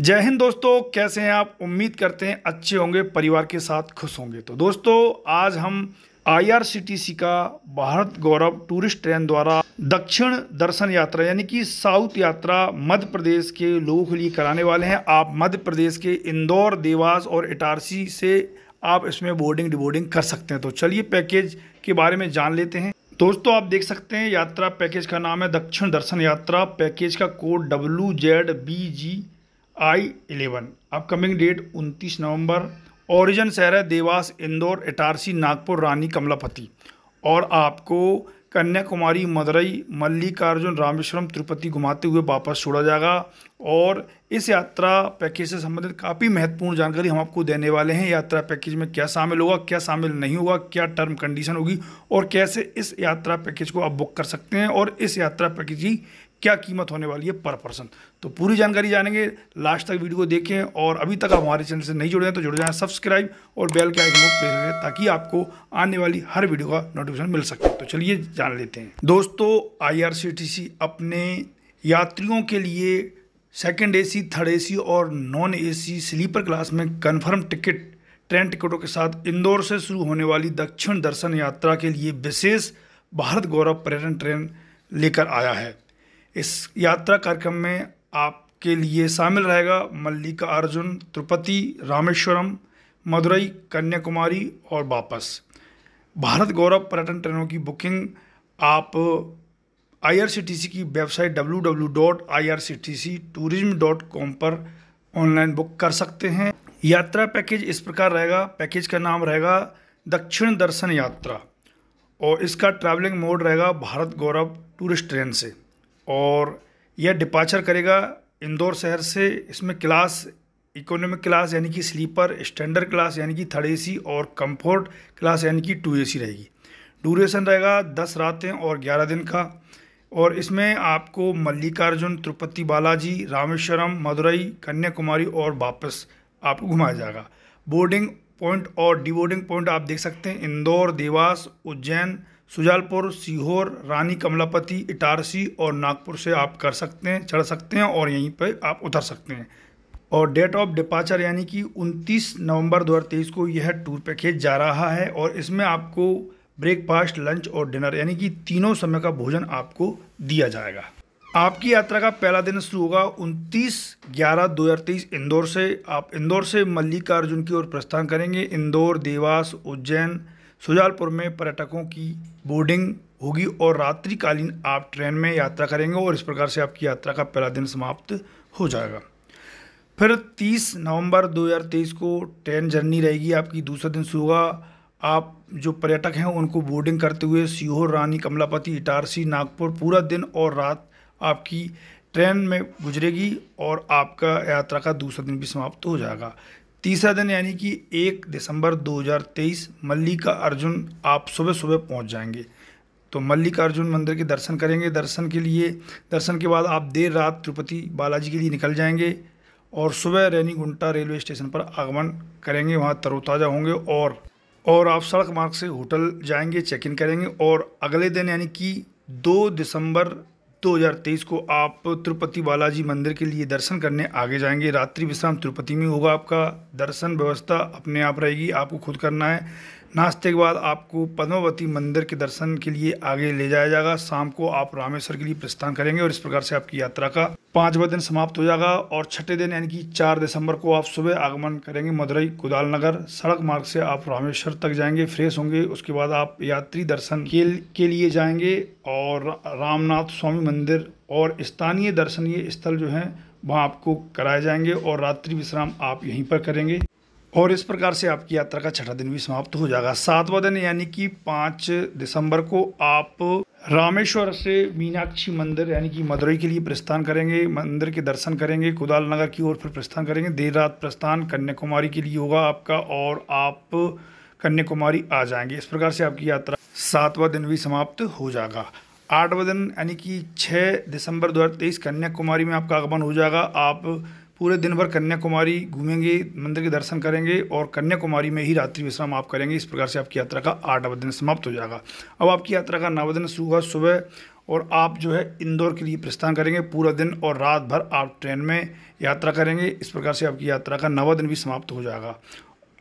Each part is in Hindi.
जय हिंद दोस्तों कैसे हैं आप उम्मीद करते हैं अच्छे होंगे परिवार के साथ खुश होंगे तो दोस्तों आज हम आईआरसीटीसी का भारत गौरव टूरिस्ट ट्रेन द्वारा दक्षिण दर्शन यात्रा यानी कि साउथ यात्रा मध्य प्रदेश के लोगों के लिए कराने वाले हैं आप मध्य प्रदेश के इंदौर देवास और इटारसी से आप इसमें बोर्डिंग डिबोर्डिंग कर सकते हैं तो चलिए पैकेज के बारे में जान लेते हैं दोस्तों आप देख सकते हैं यात्रा पैकेज का नाम है दक्षिण दर्शन यात्रा पैकेज का code W Z B G I eleven upcoming date उनतीस नवंबर ओरिजिन शहर है देवास इंदौर इटारसी नागपुर रानी कमलापति और आपको कन्याकुमारी मदुरई मल्लिकार्जुन रामेश्वरम तिरुपति घुमाते हुए वापस छोड़ा जाएगा और इस यात्रा पैकेज से संबंधित काफ़ी महत्वपूर्ण जानकारी हम आपको देने वाले हैं यात्रा पैकेज में क्या शामिल होगा क्या शामिल नहीं होगा क्या टर्म कंडीशन होगी और कैसे इस यात्रा पैकेज को आप बुक कर सकते हैं और इस यात्रा पैकेज की क्या कीमत होने वाली है पर पर्सन तो पूरी जानकारी जानेंगे लास्ट तक वीडियो को देखें और अभी तक आप हमारे चैनल से नहीं जुड़े हैं तो जुड़ जाएं सब्सक्राइब और बेल के आइकन को प्रेस करें ताकि आपको आने वाली हर वीडियो का नोटिफिकेशन मिल सके तो चलिए जान लेते हैं दोस्तों आई अपने यात्रियों के लिए सेकेंड ए थर्ड ए और नॉन ए स्लीपर क्लास में कन्फर्म टिकट ट्रेन टिकटों के साथ इंदौर से शुरू होने वाली दक्षिण दर्शन यात्रा के लिए विशेष भारत गौरव पर्यटन ट्रेन लेकर आया है इस यात्रा कार्यक्रम में आपके लिए शामिल रहेगा मल्लिका अर्जुन तिरुपति रामेश्वरम मदुरई कन्याकुमारी और वापस भारत गौरव पर्यटन ट्रेनों की बुकिंग आप आई की वेबसाइट डब्ल्यू पर ऑनलाइन बुक कर सकते हैं यात्रा पैकेज इस प्रकार रहेगा पैकेज का नाम रहेगा दक्षिण दर्शन यात्रा और इसका ट्रैवलिंग मोड रहेगा भारत गौरव टूरिस्ट ट्रेन से और यह डिपाचर करेगा इंदौर शहर से इसमें क्लास इकोनॉमिक क्लास यानी कि स्लीपर स्टैंडर्ड क्लास यानी कि थर्ड ए और कंफर्ट क्लास यानी कि टू ए रहेगी ड्यूरेशन रहेगा दस रातें और ग्यारह दिन का और इसमें आपको मल्लिकार्जुन तिरुपति बालाजी रामेश्वरम मदुरई कन्याकुमारी और वापस आपको घुमाया जाएगा बोर्डिंग पॉइंट और डीबोर्डिंग पॉइंट आप देख सकते हैं इंदौर देवास उज्जैन सुजालपुर सीहोर रानी कमलापति इटारसी और नागपुर से आप कर सकते हैं चढ़ सकते हैं और यहीं पर आप उतर सकते हैं और डेट ऑफ डिपार्चर यानी कि 29 नवंबर 2023 को यह टूर पैकेज जा रहा है और इसमें आपको ब्रेकफास्ट लंच और डिनर यानी कि तीनों समय का भोजन आपको दिया जाएगा आपकी यात्रा का पहला दिन शुरू होगा 29 ग्यारह 2023 इंदौर से आप इंदौर से मल्लिकार्जुन की ओर प्रस्थान करेंगे इंदौर देवास उज्जैन सुजालपुर में पर्यटकों की बोर्डिंग होगी और रात्रिकालीन आप ट्रेन में यात्रा करेंगे और इस प्रकार से आपकी यात्रा का पहला दिन समाप्त हो जाएगा फिर 30 नवंबर 2023 को ट्रेन जर्नी रहेगी आपकी दूसरा दिन शुरू होगा आप जो पर्यटक हैं उनको बोर्डिंग करते हुए सीहोर रानी कमलापति इटारसी नागपुर पूरा दिन और रात आपकी ट्रेन में गुजरेगी और आपका यात्रा का दूसरा दिन भी समाप्त हो जाएगा तीसरा दिन यानी कि एक दिसंबर 2023 मल्लिका अर्जुन आप सुबह सुबह पहुंच जाएंगे तो मल्लिका अर्जुन मंदिर के दर्शन करेंगे दर्शन के लिए दर्शन के बाद आप देर रात तिरुपति बालाजी के लिए निकल जाएंगे और सुबह रैनीगुंटा रेलवे स्टेशन पर आगमन करेंगे वहाँ तरोताज़ा होंगे और और आप सड़क मार्ग से होटल जाएंगे चेक इन करेंगे और अगले दिन यानी कि दो दिसंबर 2023 को आप तिरुपति बालाजी मंदिर के लिए दर्शन करने आगे जाएंगे रात्रि विश्राम तिरुपति में होगा आपका दर्शन व्यवस्था अपने आप रहेगी आपको खुद करना है नाश्ते के बाद आपको पद्मावती मंदिर के दर्शन के लिए आगे ले जाया जाएगा शाम को आप रामेश्वर के लिए प्रस्थान करेंगे और इस प्रकार से आपकी यात्रा का पाँचवा दिन समाप्त हो जाएगा और छठे दिन यानी कि चार दिसंबर को आप सुबह आगमन करेंगे मदुरई कुदाल नगर सड़क मार्ग से आप रामेश्वर तक जाएंगे फ्रेश होंगे उसके बाद आप यात्री दर्शन के, के लिए जाएंगे और रामनाथ स्वामी मंदिर और स्थानीय दर्शनीय स्थल जो हैं वहाँ आपको कराए जाएंगे और रात्रि विश्राम आप यहीं पर करेंगे और इस प्रकार से आपकी यात्रा का छठा दिन भी समाप्त हो जाएगा सातवां दिन यानी कि पाँच दिसंबर को आप रामेश्वर से मीनाक्षी मंदिर यानी कि मदुरई के लिए प्रस्थान करेंगे मंदिर के दर्शन करेंगे कुदाल नगर की ओर फिर प्रस्थान करेंगे देर रात प्रस्थान कन्याकुमारी के लिए होगा आपका और आप कन्याकुमारी आ जाएंगे इस प्रकार से आपकी यात्रा सातवां दिन भी समाप्त हो जाएगा आठवां दिन यानी कि छः दिसंबर दो कन्याकुमारी में आपका आगमन हो जाएगा आप पूरे दिन भर कन्याकुमारी घूमेंगे मंदिर के दर्शन करेंगे और कन्याकुमारी में ही रात्रि विश्राम आप करेंगे इस प्रकार से आपकी यात्रा का आठवां दिन समाप्त हो जाएगा अब आपकी यात्रा का नौ दिन सुबह सुबह और आप जो है इंदौर के लिए प्रस्थान करेंगे पूरा दिन और रात भर आप ट्रेन में यात्रा करेंगे इस प्रकार से आपकी यात्रा का नवा दिन भी समाप्त हो जाएगा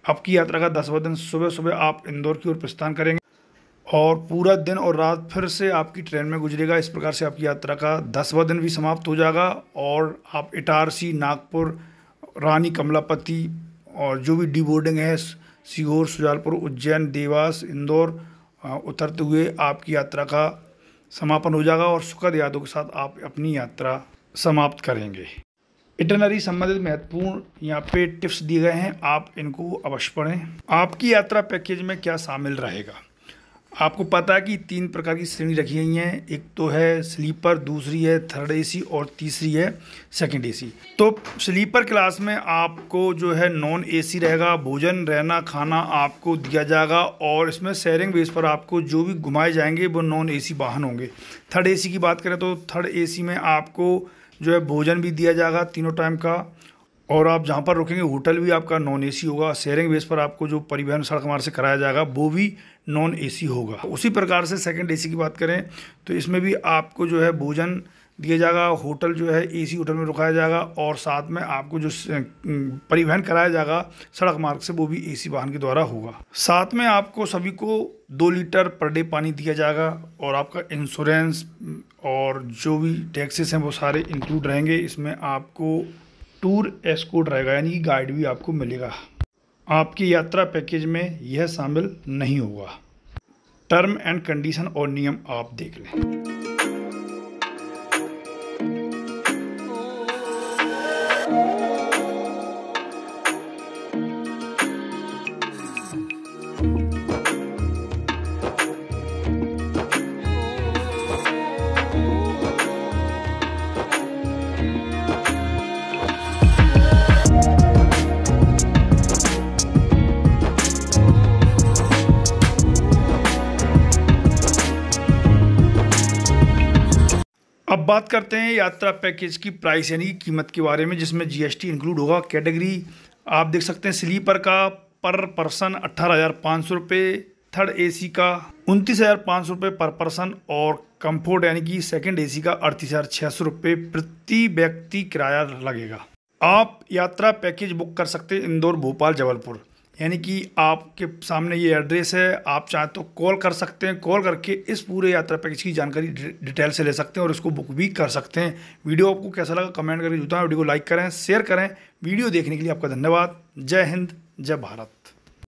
आपकी यात्रा का दसवा दिन सुबह सुबह आप इंदौर की ओर प्रस्थान करेंगे और पूरा दिन और रात फिर से आपकी ट्रेन में गुजरेगा इस प्रकार से आपकी यात्रा का दसवा दिन भी समाप्त हो जाएगा और आप इटारसी नागपुर रानी कमलापति और जो भी डी बोर्डिंग है सीहोर सुजालपुर उज्जैन देवास इंदौर उतरते हुए आपकी यात्रा का समापन हो जाएगा और सुखद यादों के साथ आप अपनी यात्रा समाप्त करेंगे इटनरी संबंधित महत्वपूर्ण यहाँ पे टिप्स दिए गए हैं आप इनको अवश्य पढ़ें आपकी यात्रा पैकेज में क्या शामिल रहेगा आपको पता है कि तीन प्रकार की श्रेणी रखी गई हैं एक तो है स्लीपर दूसरी है थर्ड एसी और तीसरी है सेकंड एसी तो स्लीपर क्लास में आपको जो है नॉन एसी रहेगा भोजन रहना खाना आपको दिया जाएगा और इसमें शेयरिंग बेस पर आपको जो भी घुमाए जाएंगे वो नॉन एसी वाहन होंगे थर्ड ए की बात करें तो थर्ड ए में आपको जो है भोजन भी दिया जाएगा तीनों टाइम का और आप जहाँ पर रुकेंगे होटल भी आपका नॉन एसी होगा शेयरिंग बेस पर आपको जो परिवहन सड़क मार्ग से कराया जाएगा वो भी नॉन एसी होगा उसी प्रकार से सेकंड एसी की बात करें तो इसमें भी आपको जो है भोजन दिया जाएगा होटल जो है एसी होटल में रुकाया जाएगा और साथ में आपको जो परिवहन कराया जाएगा सड़क मार्ग से वो भी एसी वाहन के द्वारा होगा साथ में आपको सभी को दो लीटर पर डे पानी दिया जाएगा और आपका इंश्योरेंस और जो भी टैक्सेस हैं वो सारे इंक्लूड रहेंगे इसमें आपको टूर एस्कोर्ट रहेगा यानी कि गाइड भी आपको मिलेगा आपकी यात्रा पैकेज में यह शामिल नहीं होगा टर्म एंड कंडीशन और नियम आप देख लें अब बात करते हैं यात्रा पैकेज की प्राइस यानी कि कीमत के बारे में जिसमें जीएसटी इंक्लूड होगा कैटेगरी आप देख सकते हैं स्लीपर का पर पर्सन अट्ठारह हज़ार पाँच सौ रुपये थर्ड एसी का उनतीस हज़ार पाँच सौ रुपये पर पर्सन और कंफर्ट यानी कि सेकंड एसी का अड़तीस हज़ार छः सौ रुपये प्रति व्यक्ति किराया लगेगा आप यात्रा पैकेज बुक कर सकते हैं इंदौर भोपाल जबलपुर यानी कि आपके सामने ये एड्रेस है आप चाहे तो कॉल कर सकते हैं कॉल करके इस पूरे यात्रा पैकेज की जानकारी डिटेल से ले सकते हैं और इसको बुक भी कर सकते हैं वीडियो आपको कैसा लगा कमेंट करके बताएं वीडियो को लाइक करें शेयर करें वीडियो देखने के लिए आपका धन्यवाद जय हिंद जय भारत